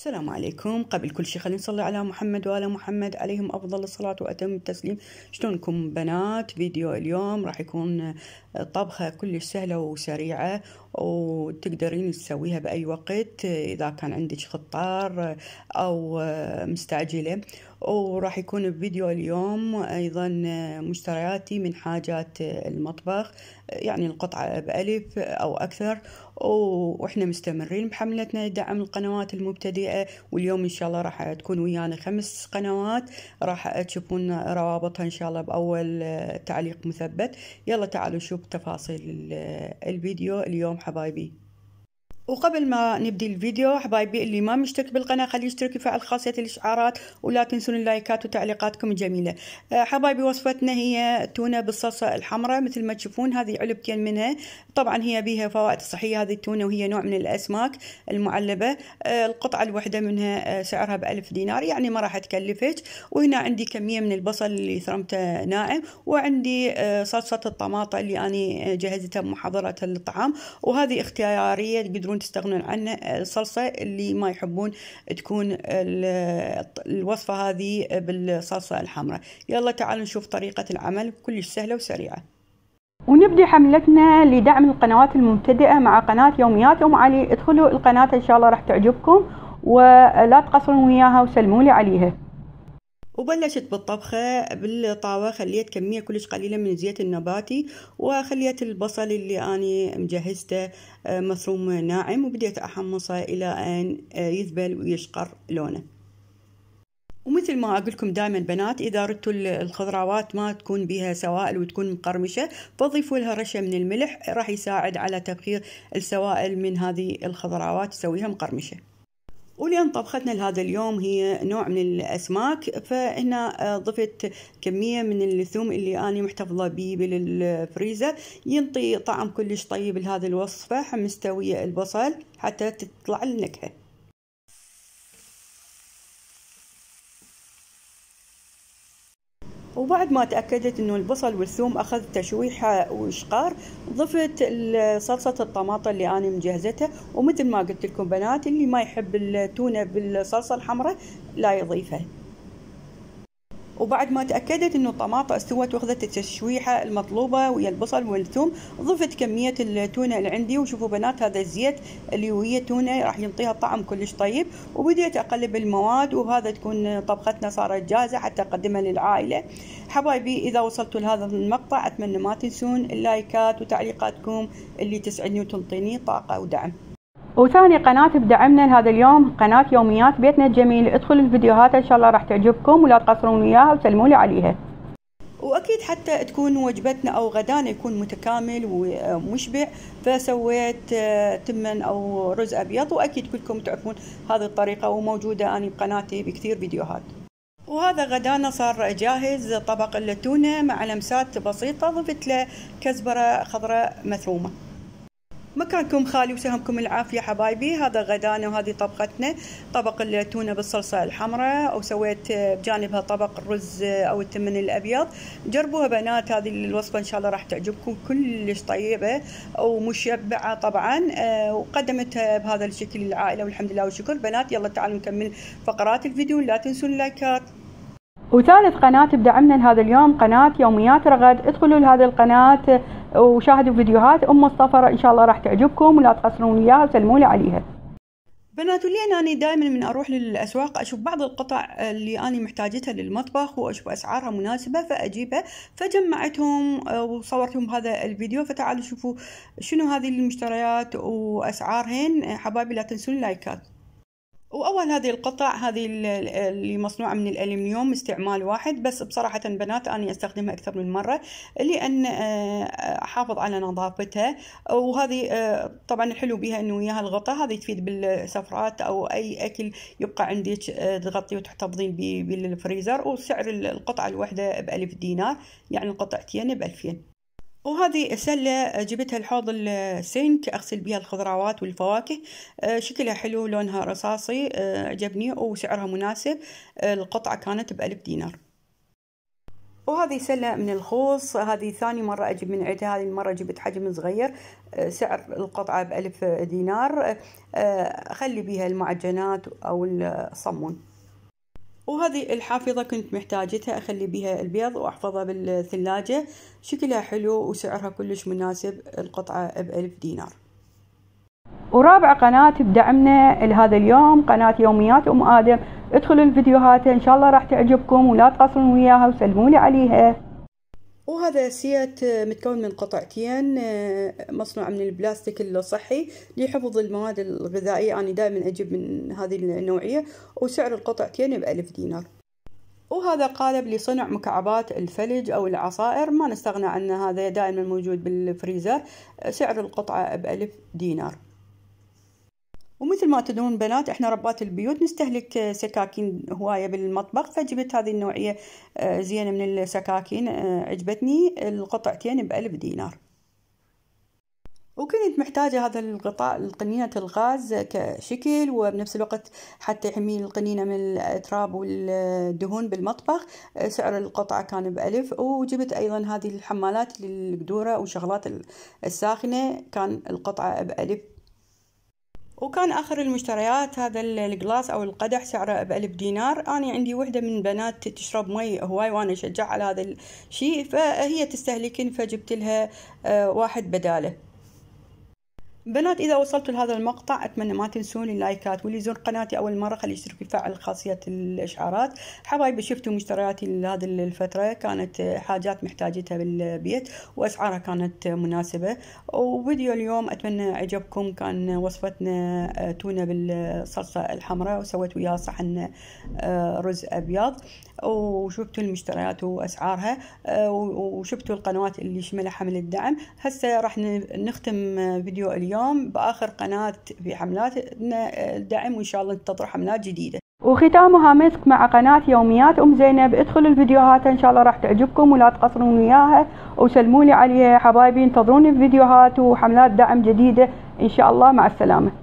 السلام عليكم قبل كل شيء خلينا نصلي على محمد وآل محمد عليهم أفضل الصلاة وأتم التسليم شلونكم بنات فيديو اليوم راح يكون طبخة كلش سهلة وسريعة وتقدرين تسويها بأي وقت إذا كان عندك خطار أو مستعجلة وراح يكون بفيديو اليوم أيضا مشترياتي من حاجات المطبخ يعني القطعة بألف أو أكثر وإحنا مستمرين بحملتنا لدعم القنوات المبتدئة واليوم إن شاء الله راح تكون ويانا خمس قنوات راح تشوفون روابطها إن شاء الله بأول تعليق مثبت يلا تعالوا شوف تفاصيل الفيديو اليوم حبايبي وقبل ما نبدي الفيديو حبايبي اللي ما مشترك بالقناة خليه يشترك يفعل خاصية الإشعارات ولا تنسون اللايكات وتعليقاتكم الجميلة آه، حبايبي وصفتنا هي تونة بالصلصة الحمراء مثل ما تشوفون هذه علبتين منها طبعا هي بها فوائد صحية هذه التونة وهي نوع من الأسماك المعلبة آه، القطعة الواحدة منها آه، سعرها ب دينار يعني ما راح تكلفك وهنا عندي كمية من البصل اللي ثرمته ناعم وعندي صلصة الطماطة اللي أنا جهزتها بمحاضره الطعام وهذه اختيارية تقدرون تستغنون عنه الصلصة اللي ما يحبون تكون الوصفة هذه بالصلصة الحمراء يلا تعالوا نشوف طريقة العمل كلش سهلة وسريعة ونبدي حملتنا لدعم القنوات المبتدئة مع قناة يوميات أم علي ادخلوا القناة إن شاء الله راح تعجبكم ولا تقصرون وياها وسلموا لي عليها وبلشت بالطبخة بالطاوة خليت كمية كلش قليلة من الزيت النباتي وخليت البصل اللي أنا مجهزته آه، مفروم ناعم وبديت أحمصه إلى أن آه، يذبل ويشقر لونه ومثل ما اقول لكم دائما بنات اذا ردتوا الخضروات ما تكون بها سوائل وتكون مقرمشه فضيفوا لها رشه من الملح راح يساعد على تبخير السوائل من هذه الخضروات تسويها مقرمشه ولأن طبختنا لهذا اليوم هي نوع من الأسماك فهنا آه، ضفت كمية من اللثوم اللي أنا محتفظة به بالفريزر ينطي طعم كلش طيب لهذه الوصفة مستوية البصل حتى تطلع النكهة وبعد ما تأكدت أنه البصل والثوم أخذ تشويحة وإشقار ضفت صلصة الطماطة اللي أنا مجهزتها ومثل ما قلت لكم بنات اللي ما يحب التونة بالصلصة الحمراء لا يضيفها وبعد ما تأكدت أنه الطماطم استوت وأخذت التشويحة المطلوبة ويا البصل والثوم ضفت كمية التونة اللي عندي وشوفوا بنات هذا الزيت اللي ويا تونة راح ينطيها طعم كلش طيب وبديت أقلب المواد وهذا تكون طبختنا صارت جاهزة حتى أقدمها للعائلة حبايبي إذا وصلتوا لهذا المقطع أتمنى ما تنسون اللايكات وتعليقاتكم اللي تسعدني وتنطيني طاقة ودعم وثاني قناة بدعمنا لهذا اليوم قناة يوميات بيتنا الجميل ادخلوا الفيديوهات ان شاء الله راح تعجبكم ولا تقصرون وياها وسلموا لي عليها واكيد حتى تكون وجبتنا او غدانا يكون متكامل ومشبع فسويت آه، تمن او رز ابيض واكيد كلكم تعرفون هذه الطريقه وموجوده انا بقناتي بكثير فيديوهات وهذا غدانا صار جاهز طبق اللتونه مع لمسات بسيطه ضفت له كزبره خضراء مثرومه مكانكم خالي وسهمكم العافية حبايبي هذا غدانا وهذه طبختنا طبق التونة بالصلصة الحمراء وسويت بجانبها طبق الرز أو التمن الأبيض جربوها بنات هذه الوصفة إن شاء الله راح تعجبكم كلش طيبة ومشبعة طبعا آه، وقدمتها بهذا الشكل العائلة والحمد لله والشكر بنات يلا تعالوا نكمل فقرات الفيديو لا تنسوا اللايكات وثالث قناة بدعمنا لهذا اليوم قناة يوميات رغد ادخلوا لهذه القناة وشاهدوا فيديوهات أم مصطفى إن شاء الله راح تعجبكم ولا تقصرون وياها وسلموا لي عليها بنات لي أنا دائما من أروح للأسواق أشوف بعض القطع اللي أنا محتاجتها للمطبخ وأشوف أسعارها مناسبة فأجيبها فجمعتهم آه، وصورتهم بهذا الفيديو فتعالوا شوفوا شنو هذه المشتريات وأسعارهن حبايبي لا تنسون لايكات واول هذه القطع هذه اللي مصنوعه من الالمنيوم استعمال واحد بس بصراحه بنات انا استخدمها اكثر من مره لان آه، احافظ على نظافتها وهذه آه، طبعا الحلو بها انه وياها الغطاء هذه تفيد بالسفرات او اي اكل يبقى عندك آه، تغطي وتحتفظين به بالفريزر وسعر القطعه الواحده ب 1000 دينار يعني القطعتين ب 2000 وهذه سلة جبتها لحوض السينك أغسل بها الخضروات والفواكه آه، شكلها حلو لونها رصاصي آه، عجبني وسعرها مناسب آه، القطعة كانت بألف دينار وهذه سلة من الخوص هذه ثاني مرة أجيب من عندها هذه المرة جبت حجم صغير سعر القطعة بألف دينار أخلي بها المعجنات أو الصمون وهذه الحافظة كنت محتاجتها أخلي بها البيض وأحفظها بالثلاجة شكلها حلو وسعرها كلش مناسب القطعة بألف دينار ورابع قناة بدعمنا لهذا اليوم قناة يوميات أم آدم ادخلوا الفيديوهات إن شاء الله راح تعجبكم ولا تقصرون وياها وسلموا لي عليها وهذا سيت آه، متكون من قطعتين آه، مصنوعة من البلاستيك الصحي لحفظ المواد الغذائية أنا دائما أجيب من هذه النوعية وسعر القطعتين بألف دينار وهذا قالب لصنع مكعبات الفلج أو العصائر ما نستغنى عنه هذا دائما موجود بالفريزر سعر القطعة بألف دينار ومثل ما تدرون بنات احنا ربات البيوت نستهلك سكاكين هوايه بالمطبخ فجبت هذه النوعيه آه، زينه من السكاكين آه، عجبتني القطعتين بألف دينار وكنت محتاجة هذا الغطاء لقنينة الغاز كشكل وبنفس الوقت حتى يحمي القنينة من التراب والدهون بالمطبخ سعر القطعة كان بألف وجبت أيضا هذه الحمالات للقدورة وشغلات الساخنة كان القطعة بألف وكان آخر المشتريات هذا الجلاس أو القدح سعره بألف دينار أنا عندي وحدة من بنات تشرب مي هواي وأنا أشجع على هذا الشيء فهي تستهلكن فجبت لها آه، واحد بداله بنات إذا وصلتوا لهذا المقطع أتمنى ما تنسون اللايكات واللي يزور قناتي أول مرة خليه يشترك يفعل خاصية الإشعارات حبايبي شفتوا مشترياتي لهذه الفترة كانت حاجات محتاجتها بالبيت وأسعارها كانت مناسبة وفيديو اليوم أتمنى عجبكم كان وصفتنا آه، تونة بالصلصة الحمراء وسويت وياها صحن آه، رز أبيض وشفتوا المشتريات وأسعارها آه، وشفتوا القنوات اللي شملها حمل الدعم هسه راح نختم فيديو اليوم اليوم باخر قناه بحملاتنا الدعم آه، وان شاء الله تطرح حملات جديده وختامها مسك مع قناة يوميات أم زينب ادخلوا الفيديوهات إن شاء الله راح تعجبكم ولا تقصرون وياها وسلموا لي عليها حبايبي انتظروني بفيديوهات وحملات دعم جديدة إن شاء الله مع السلامة